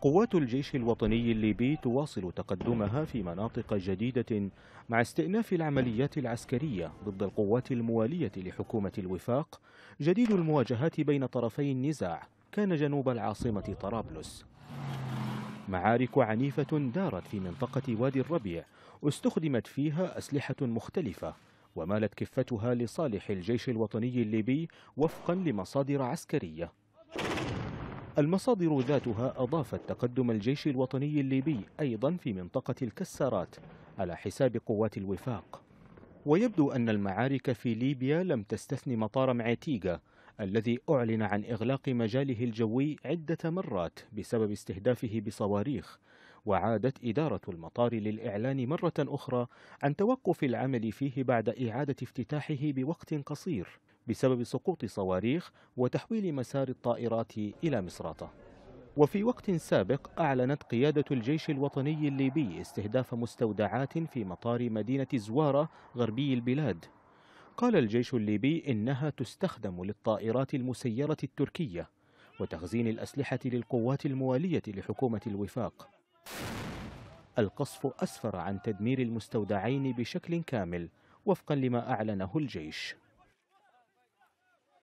قوات الجيش الوطني الليبي تواصل تقدمها في مناطق جديدة مع استئناف العمليات العسكرية ضد القوات الموالية لحكومة الوفاق جديد المواجهات بين طرفي النزاع كان جنوب العاصمة طرابلس معارك عنيفة دارت في منطقة وادي الربيع استخدمت فيها أسلحة مختلفة ومالت كفتها لصالح الجيش الوطني الليبي وفقا لمصادر عسكرية المصادر ذاتها أضافت تقدم الجيش الوطني الليبي أيضا في منطقة الكسارات على حساب قوات الوفاق ويبدو أن المعارك في ليبيا لم تستثن مطار معتيقة الذي أعلن عن إغلاق مجاله الجوي عدة مرات بسبب استهدافه بصواريخ وعادت إدارة المطار للإعلان مرة أخرى عن توقف العمل فيه بعد إعادة افتتاحه بوقت قصير بسبب سقوط صواريخ وتحويل مسار الطائرات إلى مصراته وفي وقت سابق أعلنت قيادة الجيش الوطني الليبي استهداف مستودعات في مطار مدينة زوارة غربي البلاد قال الجيش الليبي إنها تستخدم للطائرات المسيرة التركية وتخزين الأسلحة للقوات الموالية لحكومة الوفاق القصف أسفر عن تدمير المستودعين بشكل كامل وفقا لما أعلنه الجيش